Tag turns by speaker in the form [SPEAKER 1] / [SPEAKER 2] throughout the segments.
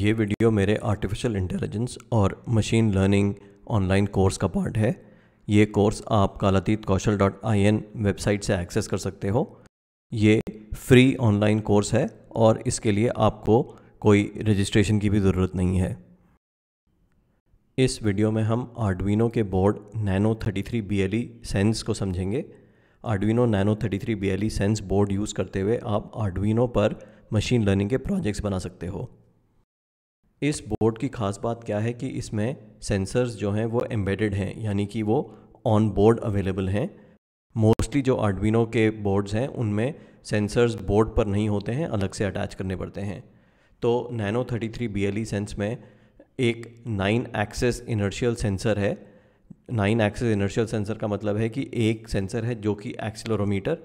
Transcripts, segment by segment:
[SPEAKER 1] ये वीडियो मेरे artificial intelligence और मशीन लर्निंग ऑनलाइन कोर्स का पार्ट है ये कोर्स आप Kalateet Kaushal dot I N website से एक्सेस कर सकते हो ये फ्री ऑनलाइन कोर्स है और इसके लिए आपको कोई रजिस्ट्रेशन की भी ज़रूरत नहीं है इस वीडियो में हम आर्डविनो के बोर्ड नैनो 33 ई सेंस को समझेंगे Arduino Nano 33 E sense board use करते हुए आप आर्डविनो पर मशीन लर्निंग के प्रोजेक्ट्स बना सकते हो इस बोर्ड की खास बात क्या है कि इसमें सेंसर्स जो हैं वो एम्बेडेड हैं यानी कि वो ऑन बोर्ड अवेलेबल हैं मोस्टली जो आर्डविनो के बोर्ड्स हैं उनमें सेंसर्स बोर्ड पर नहीं होते हैं अलग से अटैच करने पड़ते हैं तो Nano 33 three B L E sense में एक नाइन एक्सेस इनर्शियल सेंसर है नाइन एक्सेस इनर्शियल सेंसर का मतलब है कि एक सेंसर है जो कि एक्सलोरोमीटर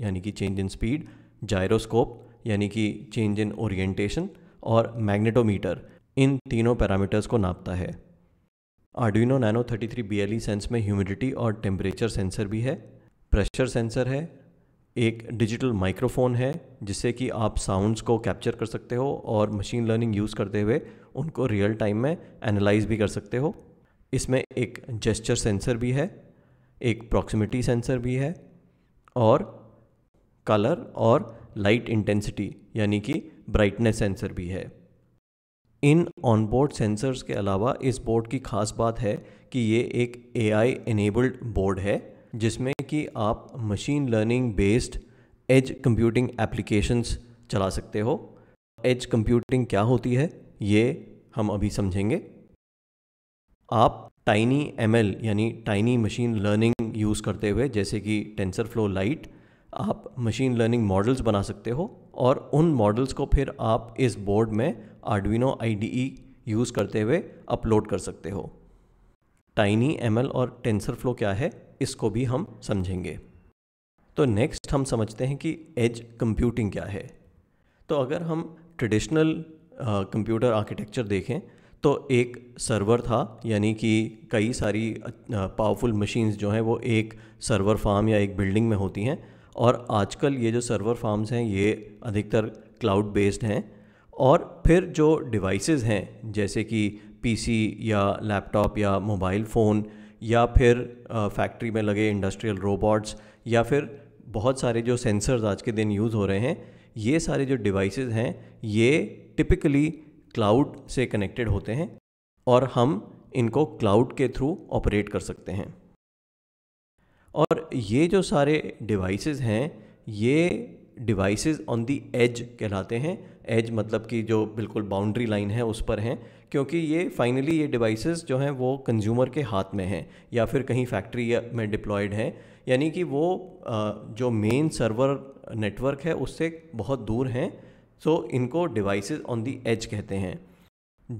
[SPEAKER 1] यानी कि चेंज इन स्पीड जायरोस्कोप यानी कि चेंज इन ओरिएंटेशन और मैग्नेटोमीटर इन तीनों पैरामीटर्स को नापता है आर्डुइनो नैनो 33 ई सेंस में ह्यूमिडिटी और टेम्परेचर सेंसर भी है प्रेशर सेंसर है एक डिजिटल माइक्रोफोन है जिससे कि आप साउंड्स को कैप्चर कर सकते हो और मशीन लर्निंग यूज़ करते हुए उनको रियल टाइम में एनालाइज भी कर सकते हो इसमें एक जेस्चर सेंसर भी है एक प्रॉक्सिमिटी सेंसर भी है और कलर और लाइट इंटेंसिटी यानी कि ब्राइटनेस सेंसर भी है इन ऑनबोर्ड सेंसर्स के अलावा इस बोर्ड की खास बात है कि ये एक ए आई एनेबल्ड बोर्ड है जिसमें कि आप machine learning based edge computing applications चला सकते हो एज कंप्यूटिंग क्या होती है ये हम अभी समझेंगे आप टाइनी एम यानी टाइनी मशीन लर्निंग यूज़ करते हुए जैसे कि टेंसर फ्लो लाइट आप मशीन लर्निंग मॉडल्स बना सकते हो और उन मॉडल्स को फिर आप इस बोर्ड में आर्डविनो आई यूज़ करते हुए अपलोड कर सकते हो टाइनी एम और टेंसर फ्लो क्या है इसको भी हम समझेंगे तो नेक्स्ट हम समझते हैं कि एज कंप्यूटिंग क्या है तो अगर हम ट्रेडिशनल कंप्यूटर आर्किटेक्चर देखें तो एक सर्वर था यानी कि कई सारी पावरफुल मशीन्स जो हैं वो एक सर्वर फार्म या एक बिल्डिंग में होती हैं और आजकल ये जो सर्वर फार्म्स हैं ये अधिकतर क्लाउड बेस्ड हैं और फिर जो डिवाइसेस हैं जैसे कि पीसी या लैपटॉप या मोबाइल फ़ोन या फिर फैक्ट्री में लगे इंडस्ट्रियल रोबोट्स या फिर बहुत सारे जो सेंसर्स आज के दिन यूज़ हो रहे हैं ये सारे जो डिवाइसेस हैं ये टिपिकली क्लाउड से कनेक्टेड होते हैं और हम इनको क्लाउड के थ्रू ऑपरेट कर सकते हैं और ये जो सारे डिवाइसेस हैं ये डिवाइसेस ऑन दी एज कहलाते हैं एज मतलब कि जो बिल्कुल बाउंड्री लाइन है उस पर हैं क्योंकि ये फाइनली ये डिवाइसेस जो हैं वो कंज्यूमर के हाथ में हैं या फिर कहीं फैक्ट्री में डिप्लॉयड हैं यानी कि वो जो मेन सर्वर नेटवर्क है उससे बहुत दूर हैं सो so, इनको डिवाइसेस ऑन दी एज कहते हैं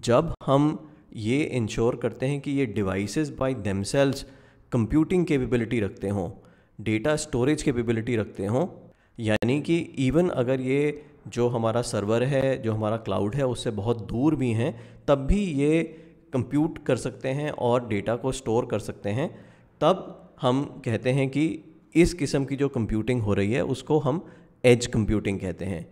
[SPEAKER 1] जब हम ये इंश्योर करते हैं कि ये devices by themselves computing capability रखते हों डेटा स्टोरेज कैपेबिलिटी रखते हों यानी कि इवन अगर ये जो हमारा सर्वर है जो हमारा क्लाउड है उससे बहुत दूर भी हैं तब भी ये कंप्यूट कर सकते हैं और डेटा को स्टोर कर सकते हैं तब हम कहते हैं कि इस किस्म की जो कंप्यूटिंग हो रही है उसको हम एज कंप्यूटिंग कहते हैं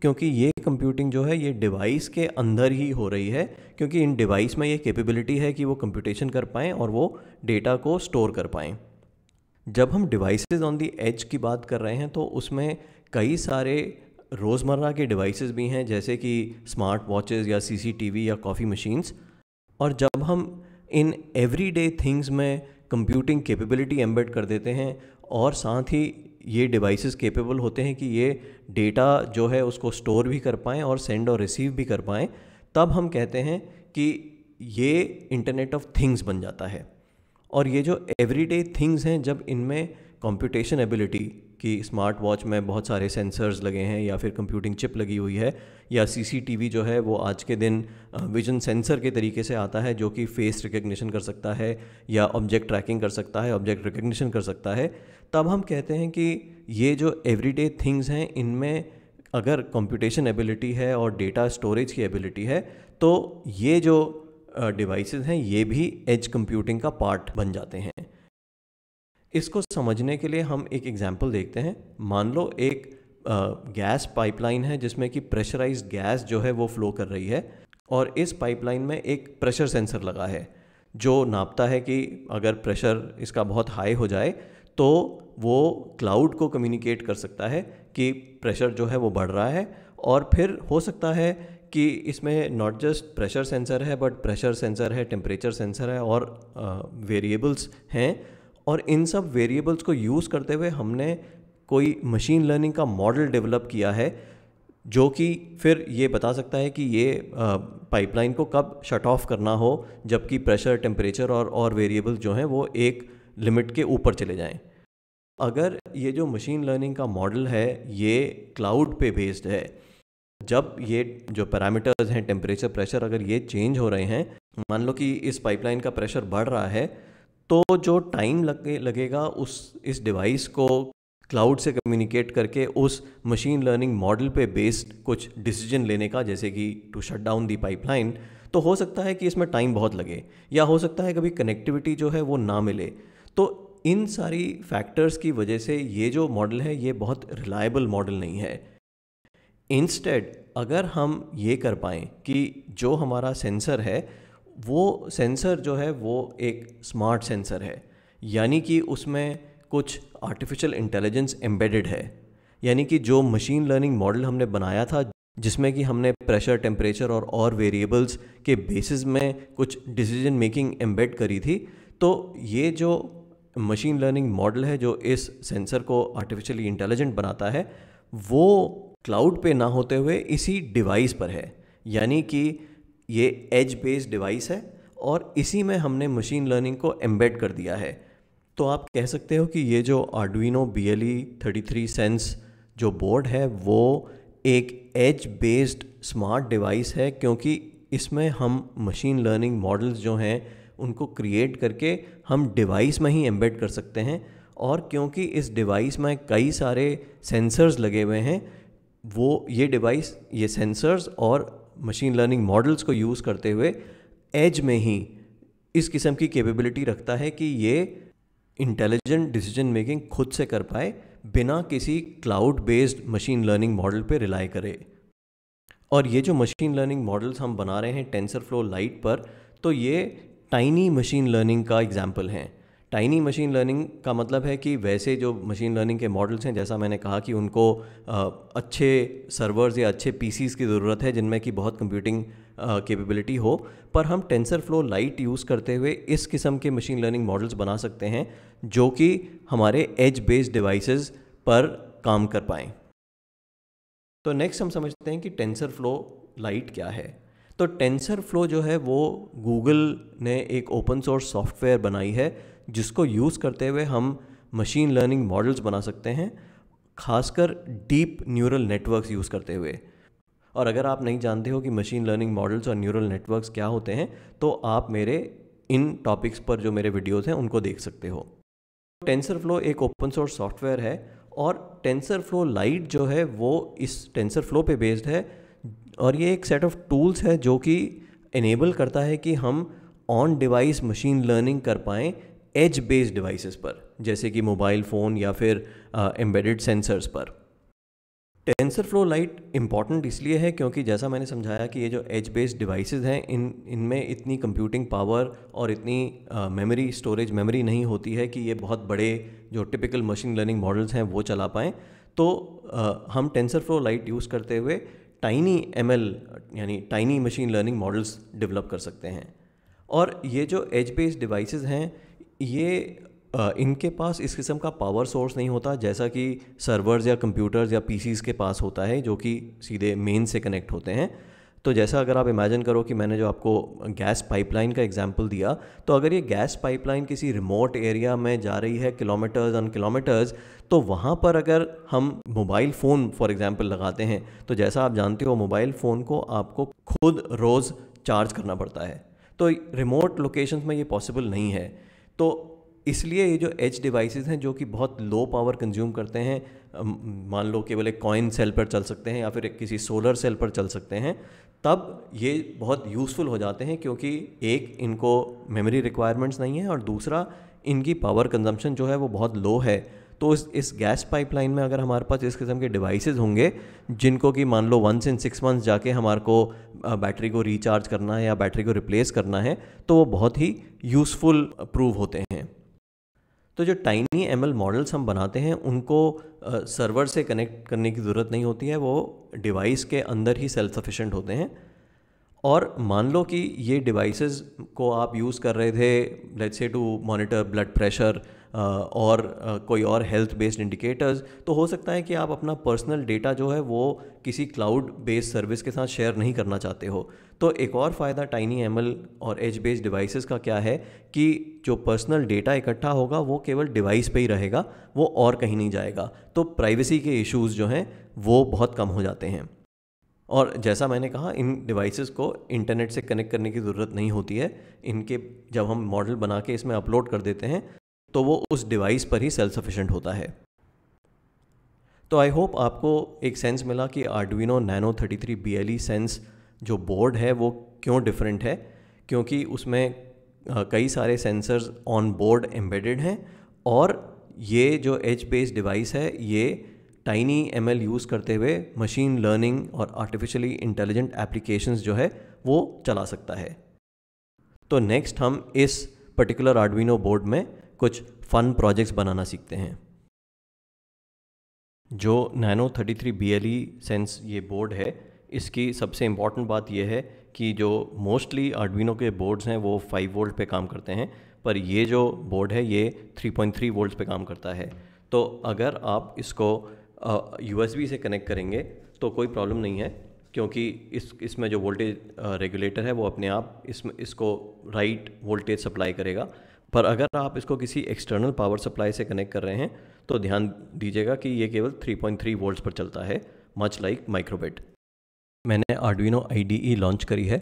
[SPEAKER 1] क्योंकि ये कंप्यूटिंग जो है ये डिवाइस के अंदर ही हो रही है क्योंकि इन डिवाइस में ये कैपेबिलिटी है कि वो कंप्यूटेशन कर पाएँ और वो डेटा को स्टोर कर पाएँ जब हम डिवाइसेस ऑन दी एज की बात कर रहे हैं तो उसमें कई सारे रोज़मर्रा के डिवाइसेस भी हैं जैसे कि स्मार्ट वॉचेस या सीसीटीवी या कॉफ़ी मशीन्स और जब हम इन एवरीडे थिंग्स में कंप्यूटिंग कैपेबिलिटी एम्बेड कर देते हैं और साथ ही ये डिवाइसेस केपेबल होते हैं कि ये डेटा जो है उसको स्टोर भी कर पाएँ और सेंड और रिसीव भी कर पाएँ तब हम कहते हैं कि ये इंटरनेट ऑफ थिंग्स बन जाता है और ये जो एवरीडे थिंग्स हैं जब इनमें कंप्यूटेशन एबिलिटी कि स्मार्ट वॉच में बहुत सारे सेंसर्स लगे हैं या फिर कंप्यूटिंग चिप लगी हुई है या सीसीटीवी जो है वो आज के दिन विजन सेंसर के तरीके से आता है जो कि फेस रिकग्निशन कर सकता है या ऑब्जेक्ट ट्रैकिंग कर सकता है ऑब्जेक्ट रिकग्निशन कर सकता है तब हम कहते हैं कि ये जो एवरीडे थिंग्स हैं इनमें अगर कंप्यूटेशन एबिलिटी है और डेटा स्टोरेज की एबिलिटी है तो ये जो uh, हैं ये भी एज कंप्यूटिंग का पार्ट बन जाते हैं इसको समझने के लिए हम एक एग्जाम्पल देखते हैं मान लो एक गैस पाइपलाइन है जिसमें कि प्रेशराइज गैस जो है वो फ्लो कर रही है और इस पाइपलाइन में एक प्रेशर सेंसर लगा है जो नापता है कि अगर प्रेशर इसका बहुत हाई हो जाए तो वो क्लाउड को कम्युनिकेट कर सकता है कि प्रेशर जो है वो बढ़ रहा है और फिर हो सकता है कि इसमें नॉट जस्ट प्रेशर सेंसर है बट प्रेशर सेंसर है टेम्परेचर सेंसर है और वेरिएबल्स uh, हैं और इन सब वेरिएबल्स को यूज़ करते हुए हमने कोई मशीन लर्निंग का मॉडल डेवलप किया है जो कि फिर ये बता सकता है कि ये पाइपलाइन को कब शट ऑफ करना हो जबकि प्रेशर टेम्परेचर और और वेरिएबल जो हैं वो एक लिमिट के ऊपर चले जाएं अगर ये जो मशीन लर्निंग का मॉडल है ये क्लाउड पे बेस्ड है जब ये जो पैरामीटर्स हैं टेम्परेचर प्रेशर अगर ये चेंज हो रहे हैं मान लो कि इस पाइपलाइन का प्रेशर बढ़ रहा है तो जो टाइम लगे लगेगा उस इस डिवाइस को क्लाउड से कम्युनिकेट करके उस मशीन लर्निंग मॉडल पे बेस्ड कुछ डिसीजन लेने का जैसे कि to shut down the pipeline तो हो सकता है कि इसमें टाइम बहुत लगे या हो सकता है कभी कनेक्टिविटी जो है वो ना मिले तो इन सारी फैक्टर्स की वजह से ये जो मॉडल है ये बहुत रिलायबल मॉडल नहीं है इंस्टेड अगर हम ये कर पाएँ कि जो हमारा सेंसर है वो सेंसर जो है वो एक स्मार्ट सेंसर है यानी कि उसमें कुछ आर्टिफिशियल इंटेलिजेंस एम्बेडेड है यानी कि जो मशीन लर्निंग मॉडल हमने बनाया था जिसमें कि हमने प्रेशर टेम्परेचर और और वेरिएबल्स के बेसिस में कुछ डिसीजन मेकिंग एम्बेड करी थी तो ये जो मशीन लर्निंग मॉडल है जो इस सेंसर को आर्टिफिशियली इंटेलिजेंट बनाता है वो क्लाउड पे ना होते हुए इसी डिवाइस पर है यानी कि ये एज बेस्ड डिवाइस है और इसी में हमने मशीन लर्निंग को एम्बेड कर दिया है तो आप कह सकते हो कि ये जो Arduino B L E thirty three sense जो बोर्ड है वो एक एज बेस्ड स्मार्ट डिवाइस है क्योंकि इसमें हम मशीन लर्निंग मॉडल्स जो हैं उनको क्रिएट करके हम डिवाइस में ही एम्बेड कर सकते हैं और क्योंकि इस डिवाइस में कई सारे सेंसर्स लगे हुए हैं वो ये डिवाइस ये सेंसर्स और मशीन लर्निंग मॉडल्स को यूज़ करते हुए एज में ही इस किस्म की कैपेबिलिटी रखता है कि ये इंटेलिजेंट डिसीजन मेकिंग खुद से कर पाए बिना किसी cloud based machine learning model पे रिलाई करे और ये जो मशीन लर्निंग मॉडल्स हम बना रहे हैं टेंसर फ्लो लाइट पर तो ये टाइनी मशीन लर्निंग का एग्जाम्पल हैं टाइनी मशीन लर्निंग का मतलब है कि वैसे जो मशीन लर्निंग के मॉडल्स हैं जैसा मैंने कहा कि उनको अच्छे सर्वर्स या अच्छे पीसीज की ज़रूरत है जिनमें कि बहुत कंप्यूटिंग कैपेबिलिटी हो पर हम टेंसर फ्लो लाइट यूज़ करते हुए इस किस्म के मशीन लर्निंग मॉडल्स बना सकते हैं जो कि हमारे एज बेस्ड डिवाइसेस पर काम कर पाएँ तो नेक्स्ट हम समझते हैं कि टेंसर फ्लो लाइट क्या है तो टेंसर फ्लो जो है वो गूगल ने एक ओपन सोर्स सॉफ्टवेयर बनाई है जिसको यूज़ करते हुए हम मशीन लर्निंग मॉडल्स बना सकते हैं खासकर डीप न्यूरल नेटवर्क्स यूज़ करते हुए और अगर आप नहीं जानते हो कि मशीन लर्निंग मॉडल्स और न्यूरल नेटवर्क्स क्या होते हैं तो आप मेरे इन टॉपिक्स पर जो मेरे वीडियोस हैं उनको देख सकते हो टेंसर फ्लो एक ओपन सोर्स सॉफ्टवेयर है और टेंसर फ्लो लाइट जो है वो इस टेंसर फ्लो पे बेस्ड है और ये एक सेट ऑफ टूल्स है जो कि इनेबल करता है कि हम ऑन डिवाइस मशीन लर्निंग कर पाएँ एज बेस्ड डिवाइसेस पर जैसे कि मोबाइल फ़ोन या फिर एम्बेडेड सेंसर्स पर टेंसर फ्लो लाइट इंपॉर्टेंट इसलिए है क्योंकि जैसा मैंने समझाया कि ये जो एज बेस्ड डिवाइसेस हैं इन इनमें इतनी कंप्यूटिंग पावर और इतनी मेमोरी स्टोरेज मेमोरी नहीं होती है कि ये बहुत बड़े जो टिपिकल मशीन लर्निंग मॉडल्स हैं वो चला पाएँ तो uh, हम टेंसर फ्लो लाइट यूज़ करते हुए टाइनी एम यानी tiny machine learning models develop कर सकते हैं और ये जो एज बेस्ड डिवाइसेस हैं ये इनके पास इस किस्म का पावर सोर्स नहीं होता जैसा कि सर्वर्स या कंप्यूटर्स या पीसीज के पास होता है जो कि सीधे मेन से कनेक्ट होते हैं तो जैसा अगर आप इमेजिन करो कि मैंने जो आपको गैस पाइपलाइन का एग्जाम्पल दिया तो अगर ये गैस पाइपलाइन किसी रिमोट एरिया में जा रही है किलोमीटर्स अन किलोमीटर्स तो वहाँ पर अगर हम मोबाइल फ़ोन फॉर एग्ज़ाम्पल लगाते हैं तो जैसा आप जानते हो मोबाइल फ़ोन को आपको खुद रोज़ चार्ज करना पड़ता है तो रिमोट लोकेशंस में ये पॉसिबल नहीं है तो इसलिए ये जो एज डिवाइसेस हैं जो कि बहुत लो पावर कंज्यूम करते हैं मान लो केवल एक कॉइन सेल पर चल सकते हैं या फिर एक किसी सोलर सेल पर चल सकते हैं तब ये बहुत यूज़फुल हो जाते हैं क्योंकि एक इनको मेमोरी रिक्वायरमेंट्स नहीं है और दूसरा इनकी पावर कंजम्पशन जो है वो बहुत लो है तो इस इस गैस पाइपलाइन में अगर हमारे पास इस किस्म के डिवाइसेस होंगे जिनको कि मान लो वंस इन सिक्स मंथ्स जाके हमारे को बैटरी को रिचार्ज करना है या बैटरी को रिप्लेस करना है तो वो बहुत ही यूज़फुल प्रूव होते हैं तो जो टाइनी एम मॉडल्स हम बनाते हैं उनको सर्वर से कनेक्ट करने की ज़रूरत नहीं होती है वो डिवाइस के अंदर ही सेल्फ सफिशेंट होते हैं और मान लो कि ये डिवाइसेस को आप यूज़ कर रहे थे let's say to monitor blood pressure और कोई और हेल्थ बेस्ड इंडिकेटर्स तो हो सकता है कि आप अपना पर्सनल डेटा जो है वो किसी क्लाउड बेस्ड सर्विस के साथ शेयर नहीं करना चाहते हो तो एक और फ़ायदा टाइनी एम और एज बेस्ड डिवाइसेस का क्या है कि जो पर्सनल डेटा इकट्ठा होगा वो केवल डिवाइस पे ही रहेगा वो और कहीं नहीं जाएगा तो प्राइवेसी के इश्यूज जो हैं वो बहुत कम हो जाते हैं और जैसा मैंने कहा इन डिवाइसेस को इंटरनेट से कनेक्ट करने की ज़रूरत नहीं होती है इनके जब हम मॉडल बना के इसमें अपलोड कर देते हैं तो वो उस डिवाइस पर ही सेल्फ सफिशेंट होता है तो आई होप आपको एक सेंस मिला कि आर्डविनो नैनो 33 ई सेंस जो बोर्ड है वो क्यों डिफरेंट है क्योंकि उसमें कई सारे सेंसर्स ऑन बोर्ड एम्बेडेड हैं और ये जो एच बेस्ड डिवाइस है ये टाइनी एम एल यूज़ करते हुए मशीन लर्निंग और आर्टिफिशियली इंटेलिजेंट एप्लीकेशंस जो है वो चला सकता है तो नेक्स्ट हम इस पर्टिकुलर आर्डविनो बोर्ड में कुछ फ़न प्रोजेक्ट्स बनाना सीखते हैं जो Nano 33 three B L E sense ये बोर्ड है इसकी सबसे इम्पॉर्टेंट बात यह है कि जो मोस्टली आर्डविनो के बोर्ड्स हैं वो फाइव वोल्ट पे काम करते हैं पर ये जो बोर्ड है ये 3.3 वोल्ट पे काम करता है तो अगर आप इसको यू से कनेक्ट करेंगे तो कोई प्रॉब्लम नहीं है क्योंकि इस इसमें जो वोल्टेज रेगुलेटर है वो अपने आप इसमें इसको राइट वोल्टेज सप्लाई करेगा पर अगर आप इसको किसी एक्सटर्नल पावर सप्लाई से कनेक्ट कर रहे हैं तो ध्यान दीजिएगा कि ये केवल 3.3 वोल्ट पर चलता है मच लाइक माइक्रोबेट मैंने आर्डविनो आई लॉन्च करी है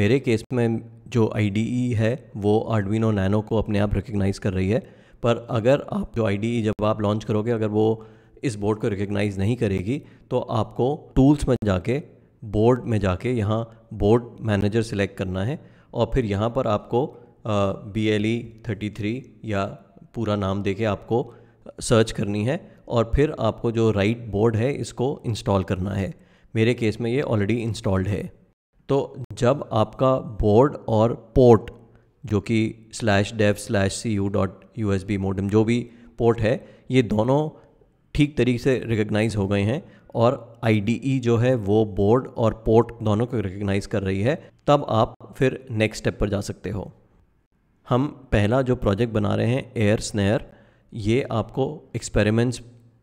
[SPEAKER 1] मेरे केस में जो आई e है वो आर्डविनो नैनो को अपने आप रिकग्नाइज़ कर रही है पर अगर आप जो आई e जब आप लॉन्च करोगे अगर वो इस बोर्ड को रिकग्नाइज़ नहीं करेगी तो आपको टूल्स में जाके बोर्ड में जाके यहाँ बोर्ड मैनेजर सिलेक्ट करना है और फिर यहाँ पर आपको B L E thirty three या पूरा नाम दे के आपको सर्च करनी है और फिर आपको जो राइट बोर्ड है इसको इंस्टॉल करना है मेरे केस में ये ऑलरेडी इंस्टॉल्ड है तो जब आपका बोर्ड और पोर्ट जो कि slash dev slash C U dot U S B modem जो भी पोर्ट है ये दोनों ठीक तरीके से रिकग्नाइज हो गए हैं और आई डी ई जो है वो बोर्ड और पोर्ट दोनों को रिकग्नाइज कर रही है तब आप फिर नेक्स्ट स्टेप पर जा सकते हो हम पहला जो प्रोजेक्ट बना रहे हैं एयर स्नेयर ये आपको experiments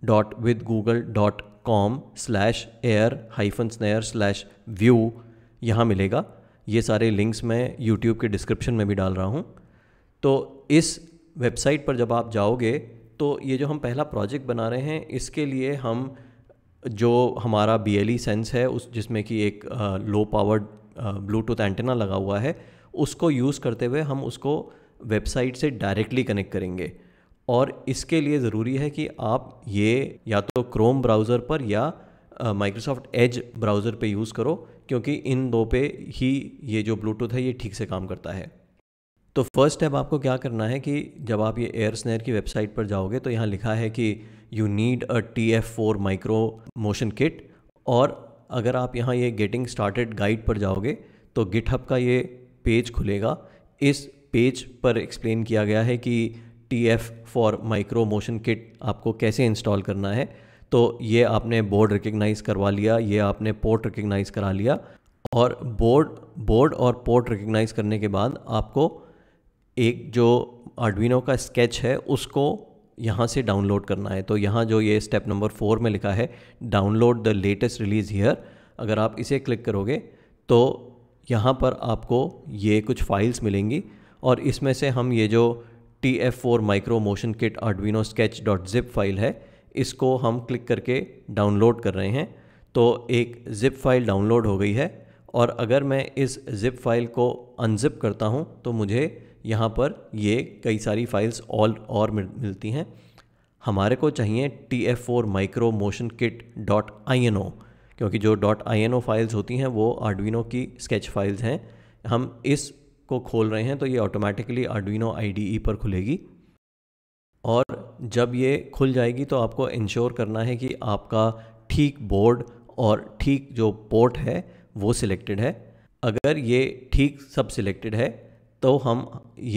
[SPEAKER 1] dot with Google dot com slash air hyphen snare slash view यहाँ मिलेगा ये सारे लिंक्स मैं यूट्यूब के डिस्क्रिप्शन में भी डाल रहा हूँ तो इस वेबसाइट पर जब आप जाओगे तो ये जो हम पहला प्रोजेक्ट बना रहे हैं इसके लिए हम जो हमारा बी एल ई सेंस है उस जिसमें कि एक लो पावर्ड ब्लूटूथ एंटेना लगा हुआ है उसको यूज़ करते हुए हम उसको वेबसाइट से डायरेक्टली कनेक्ट करेंगे और इसके लिए ज़रूरी है कि आप ये या तो क्रोम ब्राउज़र पर या माइक्रोसॉफ्ट एज ब्राउज़र पे यूज़ करो क्योंकि इन दो पे ही ये जो ब्लूटूथ है ये ठीक से काम करता है तो फर्स्ट स्टेप आपको क्या करना है कि जब आप ये एयर स्नेर की वेबसाइट पर जाओगे तो यहाँ लिखा है कि you need a T F four micro motion kit और अगर आप यहाँ ये गेटिंग स्टार्टेड गाइड पर जाओगे तो गिटहब का ये पेज खुलेगा इस पेज पर एक्सप्लेन किया गया है कि T F four micro motion kit आपको कैसे इंस्टॉल करना है तो ये आपने बोर्ड रिकग्नाइज करवा लिया ये आपने पोर्ट रिकग्नाइज करा लिया और बोर्ड बोर्ड और पोर्ट रिकग्नाइज करने के बाद आपको एक जो आर्डविनो का स्केच है उसको यहाँ से डाउनलोड करना है तो यहाँ जो ये स्टेप नंबर फोर में लिखा है download the latest release here अगर आप इसे क्लिक करोगे तो यहाँ पर आपको ये कुछ फाइल्स मिलेंगी और इसमें से हम ये जो T F four micro motion kit Arduino sketch dot zip file है इसको हम क्लिक करके डाउनलोड कर रहे हैं तो एक जिप फाइल डाउनलोड हो गई है और अगर मैं इस जिप फाइल को अनजिप करता हूँ तो मुझे यहाँ पर ये कई सारी फाइल्स ऑल और मिलती हैं हमारे को चाहिए T F four micro motion kit dot I N O क्योंकि जो डॉट आई फाइल्स होती हैं वो आर्डविनो की स्केच फाइल्स हैं हम इस को खोल रहे हैं तो ये ऑटोमेटिकली आर्डविनो आई पर खुलेगी और जब ये खुल जाएगी तो आपको इंश्योर करना है कि आपका ठीक बोर्ड और ठीक जो पोर्ट है वो सिलेक्टेड है अगर ये ठीक सब सिलेक्टेड है तो हम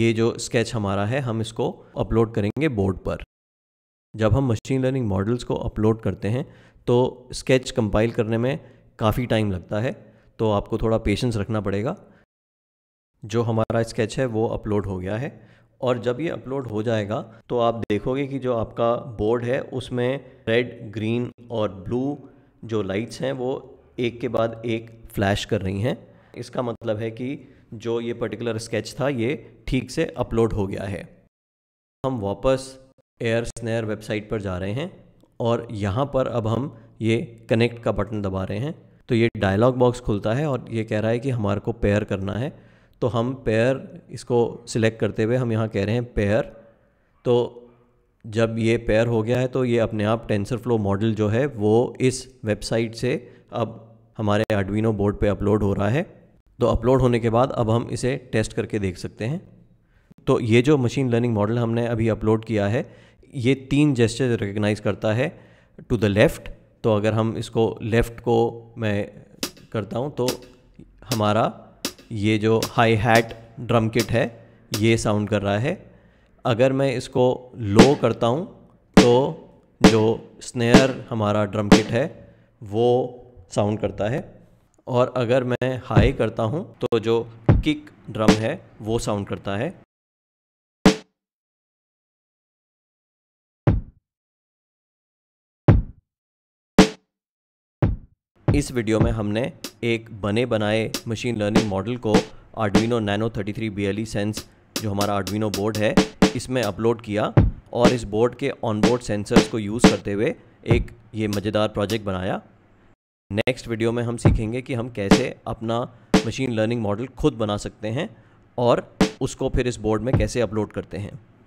[SPEAKER 1] ये जो स्केच हमारा है हम इसको अपलोड करेंगे बोर्ड पर जब हम मशीन लर्निंग मॉडल्स को अपलोड करते हैं तो स्केच कंपाइल करने में काफ़ी टाइम लगता है तो आपको थोड़ा पेशेंस रखना पड़ेगा जो हमारा स्केच है वो अपलोड हो गया है और जब ये अपलोड हो जाएगा तो आप देखोगे कि जो आपका बोर्ड है उसमें रेड ग्रीन और ब्लू जो लाइट्स हैं वो एक के बाद एक फ्लैश कर रही हैं इसका मतलब है कि जो ये पर्टिकुलर स्केच था ये ठीक से अपलोड हो गया है हम वापस एयर स्नेर वेबसाइट पर जा रहे हैं और यहाँ पर अब हम ये कनेक्ट का बटन दबा रहे हैं तो ये डायलॉग बॉक्स खुलता है और ये कह रहा है कि हमारे को पेयर करना है तो हम पेयर इसको सिलेक्ट करते हुए हम यहाँ कह रहे हैं पेयर तो जब ये पेयर हो गया है तो ये अपने आप टेंसर फ्लो मॉडल जो है वो इस वेबसाइट से अब हमारे एडविनो बोर्ड पे अपलोड हो रहा है तो अपलोड होने के बाद अब हम इसे टेस्ट करके देख सकते हैं तो ये जो मशीन लर्निंग मॉडल हमने अभी अपलोड किया है ये तीन जेस्चर रिकग्नाइज करता है टू द लेफ़्ट तो अगर हम इसको लेफ़्ट को मैं करता हूँ तो हमारा ये जो हाई हैट ड्रम किट है ये साउंड कर रहा है अगर मैं इसको लो करता हूँ तो जो स्नेयर हमारा ड्रम किट है वो साउंड करता है और अगर मैं हाई करता हूँ तो जो किक ड्रम है वो साउंड करता है इस वीडियो में हमने एक बने बनाए मशीन लर्निंग मॉडल को Arduino Nano 33 three B sense जो हमारा आर्डविनो बोर्ड है इसमें अपलोड किया और इस बोर्ड के ऑनबोर्ड सेंसर्स को यूज़ करते हुए एक ये मज़ेदार प्रोजेक्ट बनाया नेक्स्ट वीडियो में हम सीखेंगे कि हम कैसे अपना मशीन लर्निंग मॉडल खुद बना सकते हैं और उसको फिर इस बोर्ड में कैसे अपलोड करते हैं